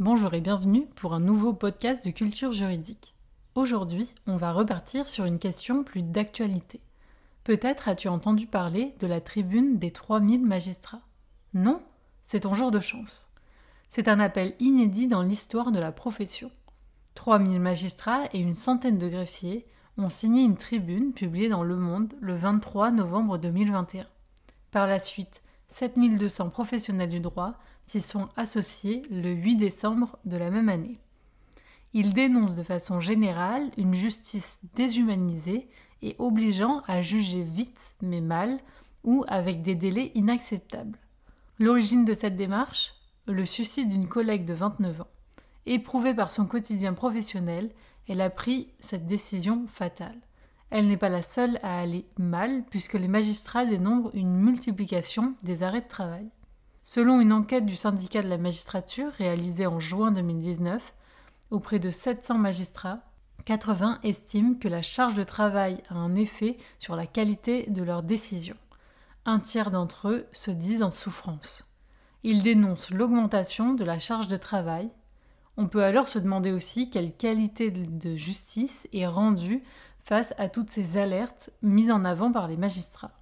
Bonjour et bienvenue pour un nouveau podcast de culture juridique. Aujourd'hui, on va repartir sur une question plus d'actualité. Peut-être as-tu entendu parler de la tribune des 3000 magistrats. Non, c'est ton jour de chance. C'est un appel inédit dans l'histoire de la profession. 3000 magistrats et une centaine de greffiers ont signé une tribune publiée dans Le Monde le 23 novembre 2021. Par la suite, 7200 professionnels du droit s'y sont associés le 8 décembre de la même année. Ils dénoncent de façon générale une justice déshumanisée et obligeant à juger vite mais mal ou avec des délais inacceptables. L'origine de cette démarche Le suicide d'une collègue de 29 ans. Éprouvée par son quotidien professionnel, elle a pris cette décision fatale. Elle n'est pas la seule à aller mal puisque les magistrats dénombrent une multiplication des arrêts de travail. Selon une enquête du syndicat de la magistrature réalisée en juin 2019 auprès de 700 magistrats, 80 estiment que la charge de travail a un effet sur la qualité de leurs décisions. Un tiers d'entre eux se disent en souffrance. Ils dénoncent l'augmentation de la charge de travail. On peut alors se demander aussi quelle qualité de justice est rendue face à toutes ces alertes mises en avant par les magistrats.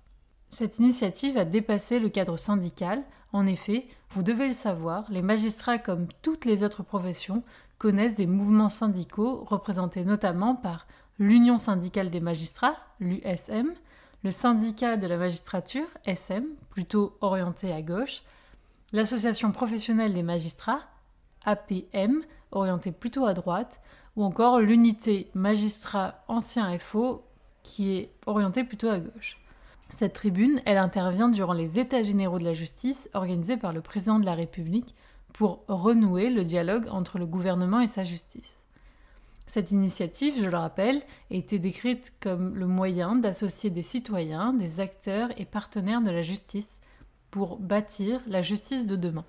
Cette initiative a dépassé le cadre syndical en effet, vous devez le savoir, les magistrats comme toutes les autres professions connaissent des mouvements syndicaux représentés notamment par l'Union syndicale des magistrats, l'USM, le syndicat de la magistrature, SM, plutôt orienté à gauche, l'association professionnelle des magistrats, APM, orienté plutôt à droite, ou encore l'unité magistrat ancien FO, qui est orientée plutôt à gauche. Cette tribune, elle intervient durant les États généraux de la justice organisés par le président de la République pour renouer le dialogue entre le gouvernement et sa justice. Cette initiative, je le rappelle, a été décrite comme le moyen d'associer des citoyens, des acteurs et partenaires de la justice pour bâtir la justice de demain.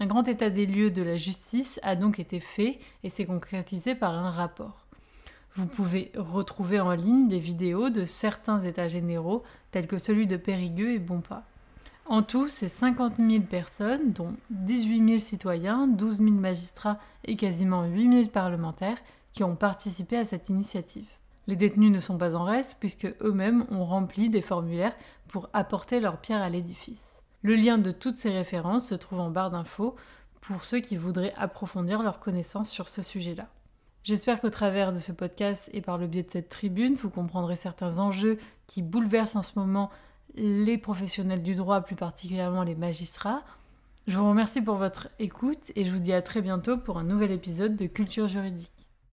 Un grand état des lieux de la justice a donc été fait et s'est concrétisé par un rapport. Vous pouvez retrouver en ligne des vidéos de certains états généraux tels que celui de Périgueux et Bompas. En tout, c'est 50 000 personnes, dont 18 000 citoyens, 12 000 magistrats et quasiment 8 000 parlementaires, qui ont participé à cette initiative. Les détenus ne sont pas en reste puisque eux-mêmes ont rempli des formulaires pour apporter leur pierre à l'édifice. Le lien de toutes ces références se trouve en barre d'infos pour ceux qui voudraient approfondir leurs connaissances sur ce sujet-là. J'espère qu'au travers de ce podcast et par le biais de cette tribune, vous comprendrez certains enjeux qui bouleversent en ce moment les professionnels du droit, plus particulièrement les magistrats. Je vous remercie pour votre écoute et je vous dis à très bientôt pour un nouvel épisode de Culture juridique.